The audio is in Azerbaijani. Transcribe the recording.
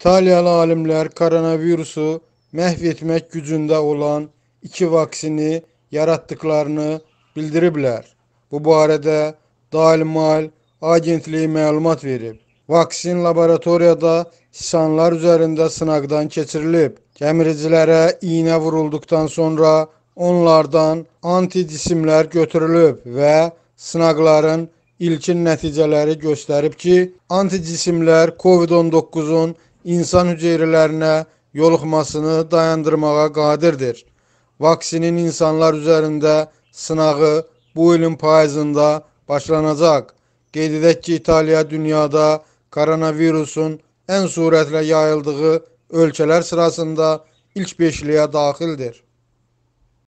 İtaliyalı alimlər koronavirusu məhv etmək gücündə olan iki vaksini yaratdıqlarını bildiriblər. Bu barədə Dalmal agentliyi məlumat verib. Vaksin laboratoriyada insanlar üzərində sınaqdan keçirilib. Gəmiricilərə iynə vurulduqdan sonra onlardan anticismlər götürülüb və sınaqların ilkin nəticələri göstərib ki, anticismlər COVID-19-un insan hüceyrələrinə yoluxmasını dayandırmağa qadirdir. Vaksinin insanlar üzərində sınağı bu ilin payızında başlanacaq. Qeyd edək ki, İtaliya dünyada koronavirusun ən sürətlə yayıldığı ölkələr sırasında ilk beşliyə daxildir.